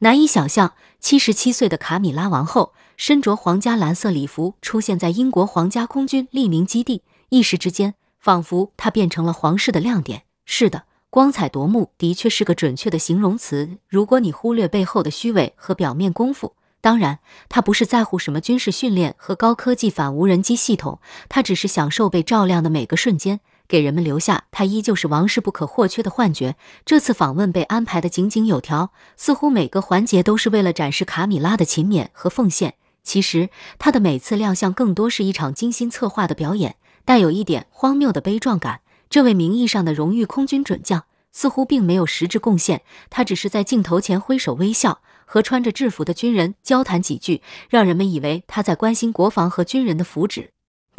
难以想象，七十七岁的卡米拉王后身着皇家蓝色礼服出现在英国皇家空军利明基地，一时之间，仿佛她变成了皇室的亮点。是的，光彩夺目的确是个准确的形容词。如果你忽略背后的虚伪和表面功夫，当然，她不是在乎什么军事训练和高科技反无人机系统，她只是享受被照亮的每个瞬间。给人们留下他依旧是王室不可或缺的幻觉。这次访问被安排得井井有条，似乎每个环节都是为了展示卡米拉的勤勉和奉献。其实，他的每次亮相更多是一场精心策划的表演，带有一点荒谬的悲壮感。这位名义上的荣誉空军准将似乎并没有实质贡献，他只是在镜头前挥手微笑，和穿着制服的军人交谈几句，让人们以为他在关心国防和军人的福祉。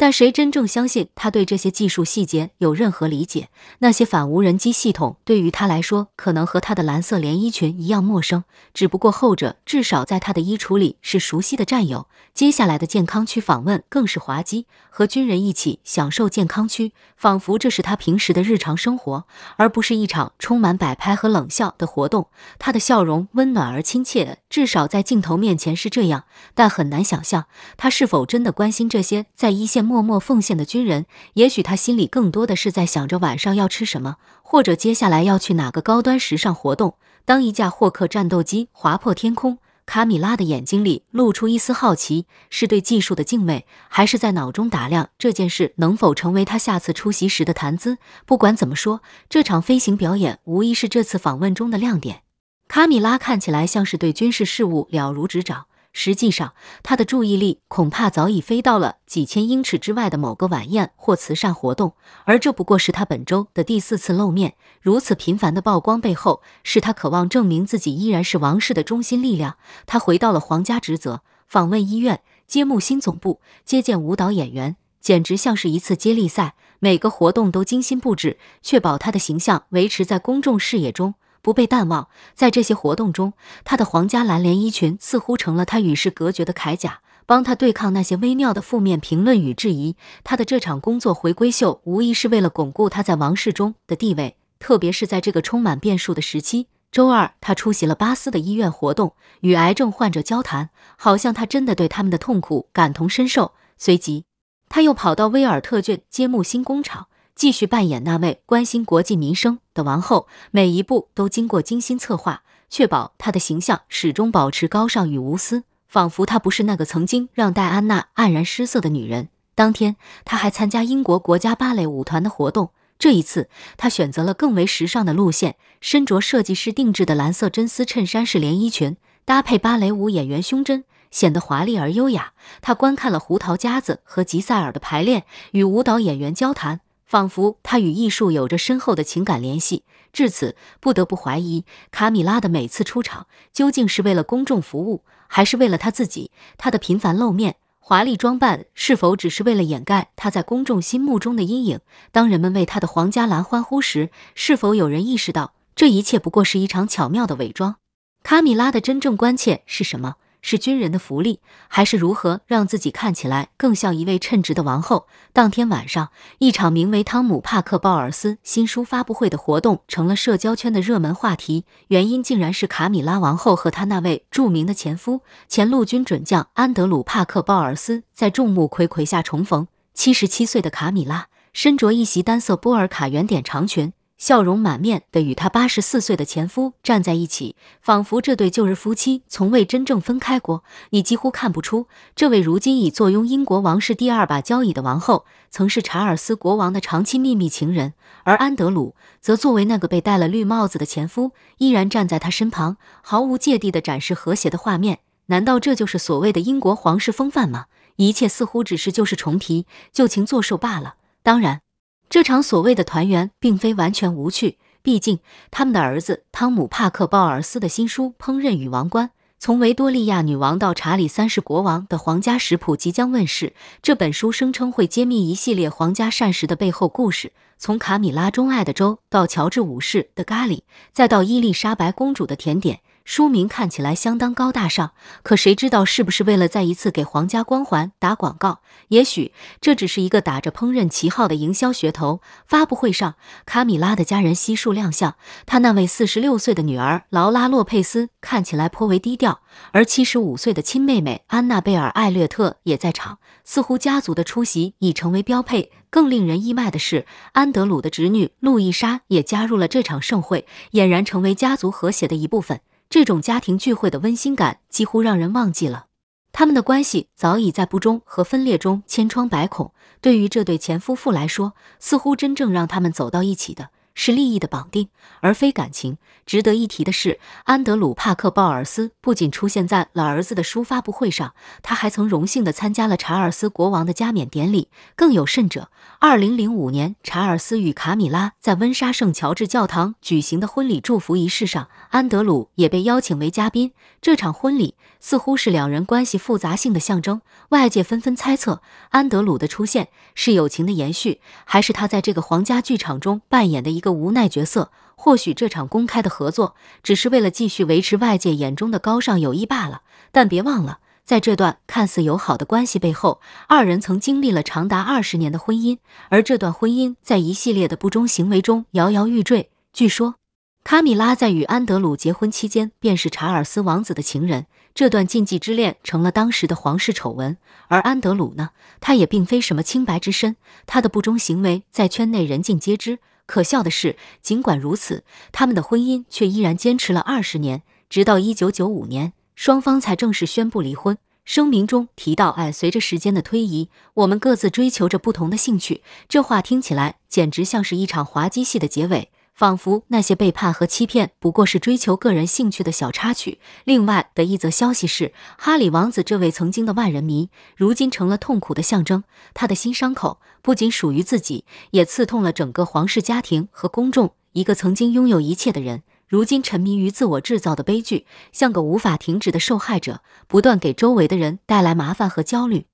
但谁真正相信他对这些技术细节有任何理解？那些反无人机系统对于他来说，可能和他的蓝色连衣裙一样陌生。只不过后者至少在他的衣橱里是熟悉的战友。接下来的健康区访问更是滑稽，和军人一起享受健康区，仿佛这是他平时的日常生活，而不是一场充满摆拍和冷笑的活动。他的笑容温暖而亲切，至少在镜头面前是这样。但很难想象他是否真的关心这些在一线。默默奉献的军人，也许他心里更多的是在想着晚上要吃什么，或者接下来要去哪个高端时尚活动。当一架霍克战斗机划破天空，卡米拉的眼睛里露出一丝好奇，是对技术的敬畏，还是在脑中打量这件事能否成为他下次出席时的谈资？不管怎么说，这场飞行表演无疑是这次访问中的亮点。卡米拉看起来像是对军事事务了如指掌。实际上，他的注意力恐怕早已飞到了几千英尺之外的某个晚宴或慈善活动，而这不过是他本周的第四次露面。如此频繁的曝光背后，是他渴望证明自己依然是王室的中心力量。他回到了皇家职责，访问医院、揭幕新总部、接见舞蹈演员，简直像是一次接力赛。每个活动都精心布置，确保他的形象维持在公众视野中。不被淡忘。在这些活动中，他的皇家蓝连衣裙似乎成了他与世隔绝的铠甲，帮他对抗那些微妙的负面评论与质疑。他的这场工作回归秀无疑是为了巩固他在王室中的地位，特别是在这个充满变数的时期。周二，他出席了巴斯的医院活动，与癌症患者交谈，好像他真的对他们的痛苦感同身受。随即，他又跑到威尔特郡揭幕新工厂。继续扮演那位关心国计民生的王后，每一步都经过精心策划，确保她的形象始终保持高尚与无私，仿佛她不是那个曾经让戴安娜黯然失色的女人。当天，她还参加英国国家芭蕾舞团的活动。这一次，她选择了更为时尚的路线，身着设计师定制的蓝色真丝衬衫式连衣裙，搭配芭蕾舞演员胸针，显得华丽而优雅。她观看了胡桃夹子和吉塞尔的排练，与舞蹈演员交谈。仿佛他与艺术有着深厚的情感联系。至此，不得不怀疑卡米拉的每次出场究竟是为了公众服务，还是为了他自己？他的频繁露面、华丽装扮，是否只是为了掩盖他在公众心目中的阴影？当人们为他的皇家蓝欢呼时，是否有人意识到这一切不过是一场巧妙的伪装？卡米拉的真正关切是什么？是军人的福利，还是如何让自己看起来更像一位称职的王后？当天晚上，一场名为汤姆·帕克·鲍尔斯新书发布会的活动成了社交圈的热门话题。原因竟然是卡米拉王后和她那位著名的前夫、前陆军准将安德鲁·帕克·鲍尔斯在众目睽睽下重逢。七十七岁的卡米拉身着一袭单色波尔卡圆点长裙。笑容满面的与她八十四岁的前夫站在一起，仿佛这对旧日夫妻从未真正分开过。你几乎看不出，这位如今已坐拥英国王室第二把交椅的王后，曾是查尔斯国王的长期秘密情人，而安德鲁则作为那个被戴了绿帽子的前夫，依然站在他身旁，毫无芥蒂地展示和谐的画面。难道这就是所谓的英国皇室风范吗？一切似乎只是旧事重提、旧情作寿罢了。当然。这场所谓的团圆并非完全无趣，毕竟他们的儿子汤姆·帕克·鲍尔斯的新书《烹饪与王冠》，从维多利亚女王到查理三世国王的皇家食谱即将问世。这本书声称会揭秘一系列皇家膳食的背后故事，从卡米拉钟爱的粥到乔治五世的咖喱，再到伊丽莎白公主的甜点。书名看起来相当高大上，可谁知道是不是为了再一次给皇家光环打广告？也许这只是一个打着烹饪旗号的营销噱头。发布会上，卡米拉的家人悉数亮相，她那位四十六岁的女儿劳拉·洛佩斯看起来颇为低调，而七十五岁的亲妹妹安娜贝尔·艾略特也在场，似乎家族的出席已成为标配。更令人意外的是，安德鲁的侄女路易莎也加入了这场盛会，俨然成为家族和谐的一部分。这种家庭聚会的温馨感几乎让人忘记了，他们的关系早已在不忠和分裂中千疮百孔。对于这对前夫妇来说，似乎真正让他们走到一起的。是利益的绑定，而非感情。值得一提的是，安德鲁·帕克·鲍尔斯不仅出现在了儿子的书发布会上，他还曾荣幸地参加了查尔斯国王的加冕典礼。更有甚者，2005年，查尔斯与卡米拉在温莎圣乔治教堂举行的婚礼祝福仪式上，安德鲁也被邀请为嘉宾。这场婚礼似乎是两人关系复杂性的象征，外界纷纷猜测，安德鲁的出现是友情的延续，还是他在这个皇家剧场中扮演的一个。无奈角色，或许这场公开的合作只是为了继续维持外界眼中的高尚友谊罢了。但别忘了，在这段看似友好的关系背后，二人曾经历了长达二十年的婚姻，而这段婚姻在一系列的不忠行为中摇摇欲坠。据说，卡米拉在与安德鲁结婚期间便是查尔斯王子的情人，这段禁忌之恋成了当时的皇室丑闻。而安德鲁呢，他也并非什么清白之身，他的不忠行为在圈内人尽皆知。可笑的是，尽管如此，他们的婚姻却依然坚持了二十年，直到一九九五年，双方才正式宣布离婚。声明中提到：“哎，随着时间的推移，我们各自追求着不同的兴趣。”这话听起来简直像是一场滑稽戏的结尾。仿佛那些背叛和欺骗不过是追求个人兴趣的小插曲。另外的一则消息是，哈里王子这位曾经的万人迷，如今成了痛苦的象征。他的新伤口不仅属于自己，也刺痛了整个皇室家庭和公众。一个曾经拥有一切的人，如今沉迷于自我制造的悲剧，像个无法停止的受害者，不断给周围的人带来麻烦和焦虑。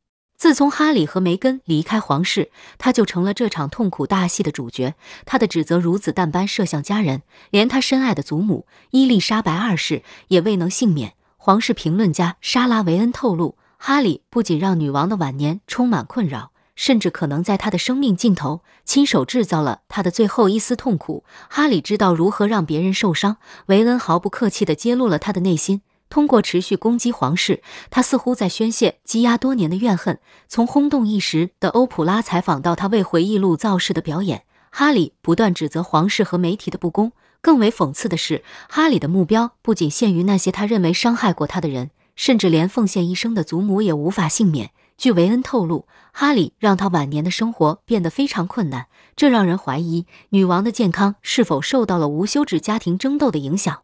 自从哈里和梅根离开皇室，他就成了这场痛苦大戏的主角。他的指责如子弹般射向家人，连他深爱的祖母伊丽莎白二世也未能幸免。皇室评论家莎拉·维恩透露，哈里不仅让女王的晚年充满困扰，甚至可能在她的生命尽头亲手制造了她的最后一丝痛苦。哈里知道如何让别人受伤，维恩毫不客气地揭露了他的内心。通过持续攻击皇室，他似乎在宣泄积压多年的怨恨。从轰动一时的欧普拉采访到他为回忆录造势的表演，哈里不断指责皇室和媒体的不公。更为讽刺的是，哈里的目标不仅限于那些他认为伤害过他的人，甚至连奉献一生的祖母也无法幸免。据维恩透露，哈里让他晚年的生活变得非常困难，这让人怀疑女王的健康是否受到了无休止家庭争斗的影响。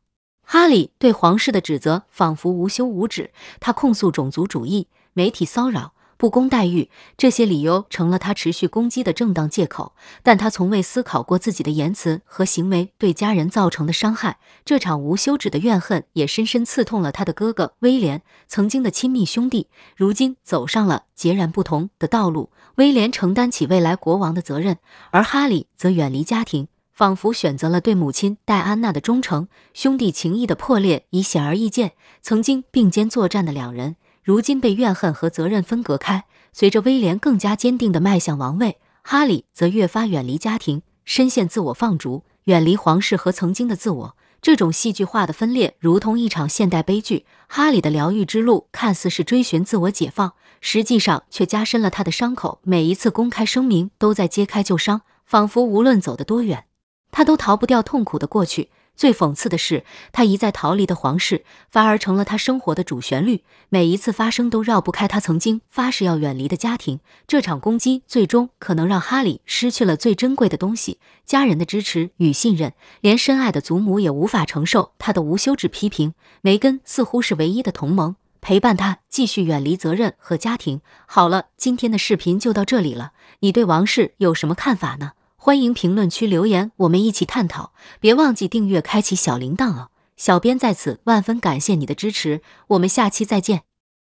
哈里对皇室的指责仿佛无休无止，他控诉种族主义、媒体骚扰、不公待遇，这些理由成了他持续攻击的正当借口。但他从未思考过自己的言辞和行为对家人造成的伤害。这场无休止的怨恨也深深刺痛了他的哥哥威廉，曾经的亲密兄弟，如今走上了截然不同的道路。威廉承担起未来国王的责任，而哈里则远离家庭。仿佛选择了对母亲戴安娜的忠诚，兄弟情谊的破裂已显而易见。曾经并肩作战的两人，如今被怨恨和责任分隔开。随着威廉更加坚定地迈向王位，哈里则越发远离家庭，深陷自我放逐，远离皇室和曾经的自我。这种戏剧化的分裂，如同一场现代悲剧。哈里的疗愈之路看似是追寻自我解放，实际上却加深了他的伤口。每一次公开声明都在揭开旧伤，仿佛无论走得多远。他都逃不掉痛苦的过去。最讽刺的是，他一再逃离的皇室，反而成了他生活的主旋律。每一次发生，都绕不开他曾经发誓要远离的家庭。这场攻击最终可能让哈利失去了最珍贵的东西——家人的支持与信任。连深爱的祖母也无法承受他的无休止批评。梅根似乎是唯一的同盟，陪伴他继续远离责任和家庭。好了，今天的视频就到这里了。你对王室有什么看法呢？欢迎评论区留言，我们一起探讨。别忘记订阅、开启小铃铛哦！小编在此万分感谢你的支持，我们下期再见。